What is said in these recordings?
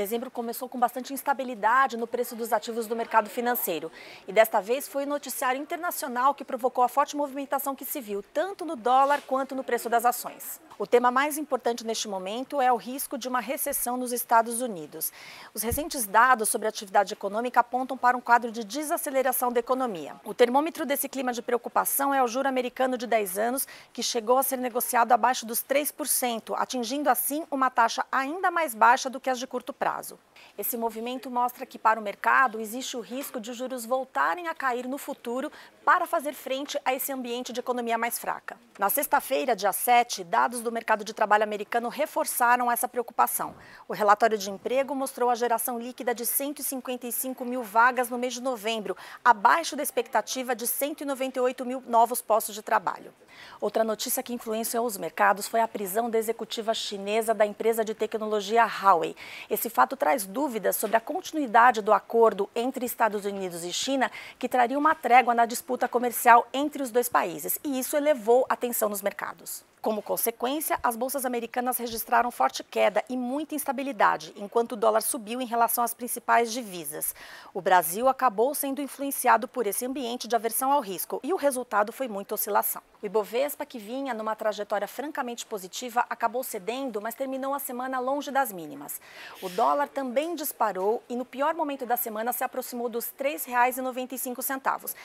Dezembro começou com bastante instabilidade no preço dos ativos do mercado financeiro. E desta vez foi o noticiário internacional que provocou a forte movimentação que se viu, tanto no dólar quanto no preço das ações. O tema mais importante neste momento é o risco de uma recessão nos Estados Unidos. Os recentes dados sobre a atividade econômica apontam para um quadro de desaceleração da economia. O termômetro desse clima de preocupação é o juro americano de 10 anos, que chegou a ser negociado abaixo dos 3%, atingindo assim uma taxa ainda mais baixa do que as de curto prazo prazo. Esse movimento mostra que, para o mercado, existe o risco de os juros voltarem a cair no futuro para fazer frente a esse ambiente de economia mais fraca. Na sexta-feira, dia 7, dados do mercado de trabalho americano reforçaram essa preocupação. O relatório de emprego mostrou a geração líquida de 155 mil vagas no mês de novembro, abaixo da expectativa de 198 mil novos postos de trabalho. Outra notícia que influenciou os mercados foi a prisão da executiva chinesa da empresa de tecnologia Huawei. Esse fato traz dúvidas sobre a continuidade do acordo entre Estados Unidos e China, que traria uma trégua na disputa comercial entre os dois países, e isso elevou a tensão nos mercados. Como consequência, as bolsas americanas registraram forte queda e muita instabilidade, enquanto o dólar subiu em relação às principais divisas. O Brasil acabou sendo influenciado por esse ambiente de aversão ao risco e o resultado foi muita oscilação. O Ibovespa, que vinha numa trajetória francamente positiva, acabou cedendo, mas terminou a semana longe das mínimas. O dólar também disparou e, no pior momento da semana, se aproximou dos R$ 3,95.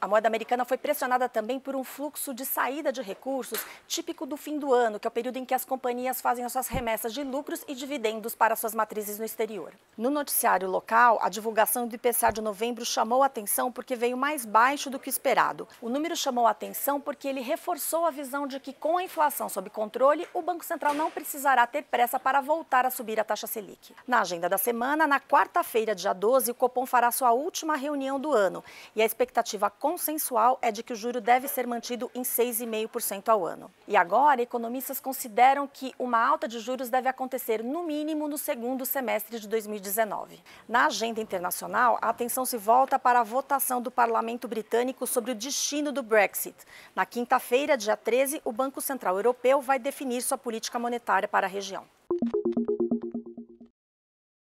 A moeda americana foi pressionada também por um fluxo de saída de recursos típico do fim do ano, que é o período em que as companhias fazem as suas remessas de lucros e dividendos para suas matrizes no exterior. No noticiário local, a divulgação do IPCA de novembro chamou a atenção porque veio mais baixo do que esperado. O número chamou a atenção porque porque ele reforçou a visão de que, com a inflação sob controle, o Banco Central não precisará ter pressa para voltar a subir a taxa Selic. Na agenda da semana, na quarta-feira, dia 12, o Copom fará sua última reunião do ano e a expectativa consensual é de que o juro deve ser mantido em 6,5% ao ano. E agora, economistas consideram que uma alta de juros deve acontecer no mínimo no segundo semestre de 2019. Na agenda internacional, a atenção se volta para a votação do parlamento britânico sobre o destino do Brexit. Na na quinta-feira, dia 13, o Banco Central Europeu vai definir sua política monetária para a região.